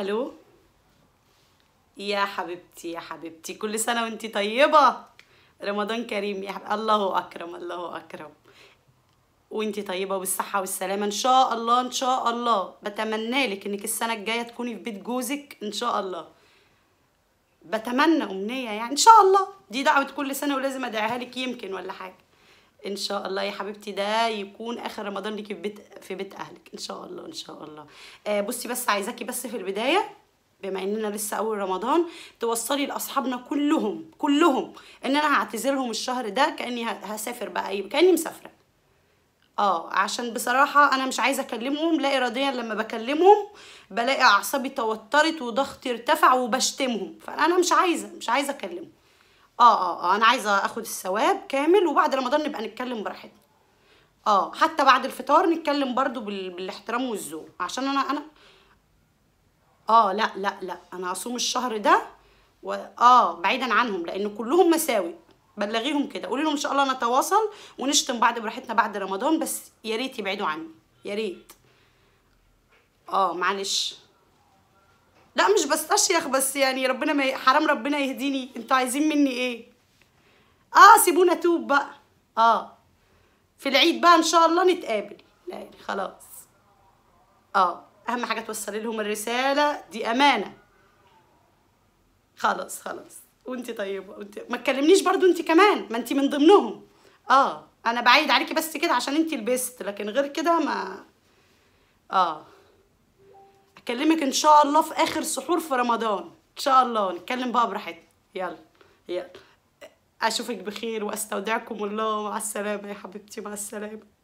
الو يا حبيبتي يا حبيبتي كل سنه وانتي طيبه رمضان كريم يا حبيبتي الله اكرم الله اكرم وانتي طيبه بالصحه والسلامه ان شاء الله ان شاء الله بتمنى لك انك السنه الجايه تكوني في بيت جوزك ان شاء الله بتمنى امنيه يعني ان شاء الله دي دعوه كل سنه ولازم ادعيها لك يمكن ولا حاجه ان شاء الله يا حبيبتي ده يكون اخر رمضان ليكي في بيت في بيت اهلك ان شاء الله ان شاء الله آه بصي بس عايزاكي بس في البدايه بما اننا لسه اول رمضان توصلي لاصحابنا كلهم كلهم ان انا هعتذرهم الشهر ده كاني هسافر بقى كاني مسافره اه عشان بصراحه انا مش عايزه اكلمهم لا اراديا لما بكلمهم بلاقي اعصابي توترت وضغطي ارتفع وبشتمهم فانا مش عايزه مش عايزه اكلمهم آه،, اه اه انا عايزه اخد الثواب كامل وبعد رمضان نبقى نتكلم براحتنا اه حتى بعد الفطار نتكلم برضو بال... بالاحترام والذوق عشان انا انا اه لا لا لا انا هصوم الشهر ده و... اه بعيدا عنهم لان كلهم مساوي بلغيهم كده قولي لهم ان شاء الله نتواصل ونشتم بعض براحتنا بعد رمضان بس يا ريت يبعدوا عني يا ريت اه معلش لا مش بستشيخ بس يعني ربنا ما حرام ربنا يهديني انتوا عايزين مني ايه اه سيبونا توب بقى اه في العيد بقى ان شاء الله نتقابل يعني خلاص اه اهم حاجه توصلي لهم الرساله دي امانه خلاص خلاص وانت طيبه وانت ما تكلمنيش برضو انت كمان ما انت من ضمنهم اه انا بعيد عليكي بس كده عشان انت لبست لكن غير كده ما اه هكلمك ان شاء الله في اخر سحور في رمضان ان شاء الله نتكلم بقى براحتنا يلا يلا اشوفك بخير واستودعكم الله مع السلامه يا حبيبتي مع السلامه